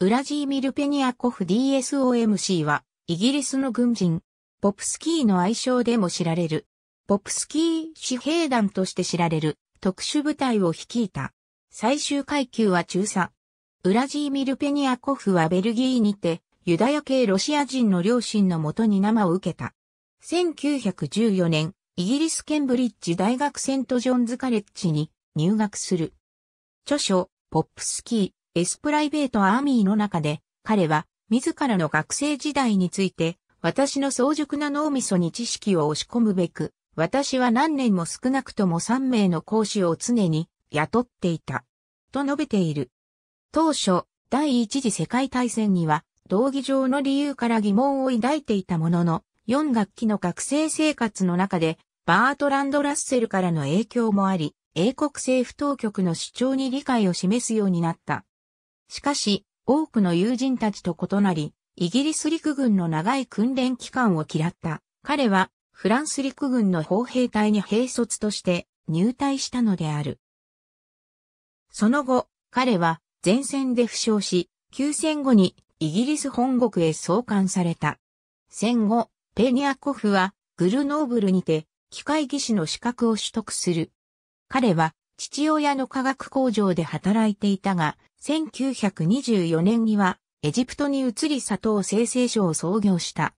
ウラジーミル・ペニアコフ DSOMC は、イギリスの軍人、ポプスキーの愛称でも知られる、ポプスキー士兵団として知られる特殊部隊を率いた。最終階級は中佐。ウラジーミル・ペニアコフはベルギーにて、ユダヤ系ロシア人の両親のもとに生を受けた。1914年、イギリス・ケンブリッジ大学セントジョンズ・カレッジに入学する。著書、ポップスキー、エスプライベートアーミーの中で、彼は自らの学生時代について、私の早熟な脳みそに知識を押し込むべく、私は何年も少なくとも3名の講師を常に雇っていた。と述べている。当初、第一次世界大戦には、道義上の理由から疑問を抱いていたものの、4学期の学生生活の中で、バートランド・ラッセルからの影響もあり、英国政府当局の主張に理解を示すようになった。しかし、多くの友人たちと異なり、イギリス陸軍の長い訓練期間を嫌った。彼は、フランス陸軍の砲兵隊に兵卒として入隊したのである。その後、彼は前線で負傷し、休戦後にイギリス本国へ送還された。戦後、ペニアコフはグルノーブルにて機械技師の資格を取得する。彼は父親の化学工場で働いていたが、1924年にはエジプトに移り砂糖生成所を創業した。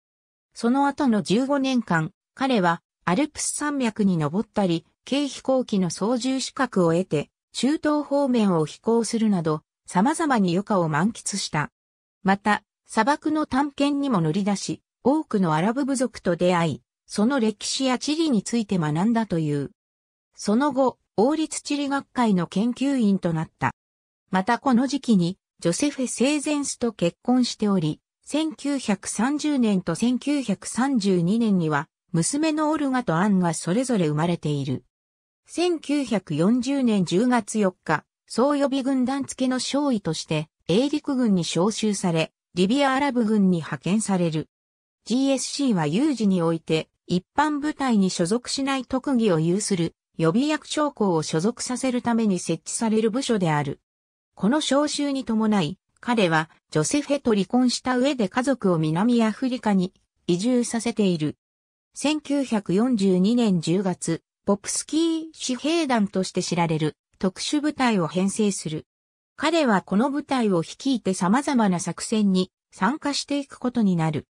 その後の15年間、彼はアルプス山脈に登ったり、軽飛行機の操縦資格を得て、中東方面を飛行するなど、様々に余暇を満喫した。また、砂漠の探検にも乗り出し、多くのアラブ部族と出会い、その歴史や地理について学んだという。その後、王立地理学会の研究員となった。またこの時期に、ジョセフ・セーゼンスと結婚しており、1930年と1932年には、娘のオルガとアンがそれぞれ生まれている。1940年10月4日、総予備軍団付けの少尉として、英陸軍に召集され、リビアアラブ軍に派遣される。GSC は有事において、一般部隊に所属しない特技を有する、予備役将校を所属させるために設置される部署である。この召集に伴い、彼はジョセフェと離婚した上で家族を南アフリカに移住させている。1942年10月、ポプスキー紙兵団として知られる特殊部隊を編成する。彼はこの部隊を率いて様々な作戦に参加していくことになる。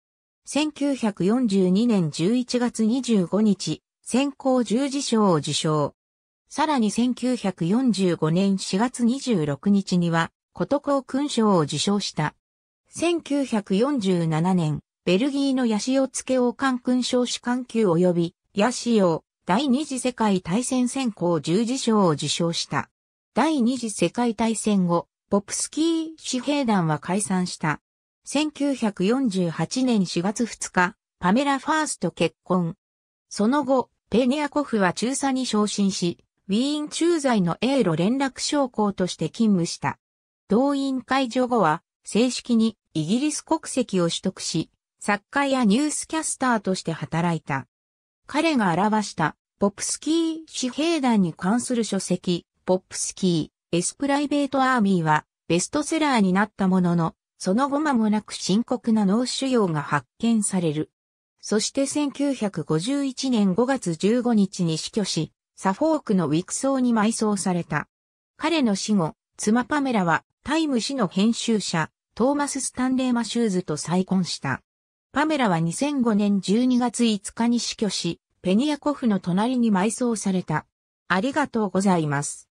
1942年11月25日、先行十字章を受賞。さらに1945年4月26日には、ことこう勲章を受章した。1947年、ベルギーのヤシオツケオカン勲章主官級及び、ヤシオ第二次世界大戦選考十字章を受章した。第二次世界大戦後、ポプスキー紙幣団は解散した。1948年4月2日、パメラ・ファースと結婚。その後、ペニアコフは中佐に昇進し、ウィーン駐在の英露連絡将校として勤務した。動員解除後は、正式にイギリス国籍を取得し、作家やニュースキャスターとして働いた。彼が表したポップスキー紙幣団に関する書籍、ポップスキー、エスプライベートアーミーはベストセラーになったものの、その後間もなく深刻な脳腫瘍が発見される。そして1951年5月15日に死去し、サフォークのウィクソーに埋葬された。彼の死後、妻パメラはタイム誌の編集者、トーマス・スタンレー・マシューズと再婚した。パメラは2005年12月5日に死去し、ペニアコフの隣に埋葬された。ありがとうございます。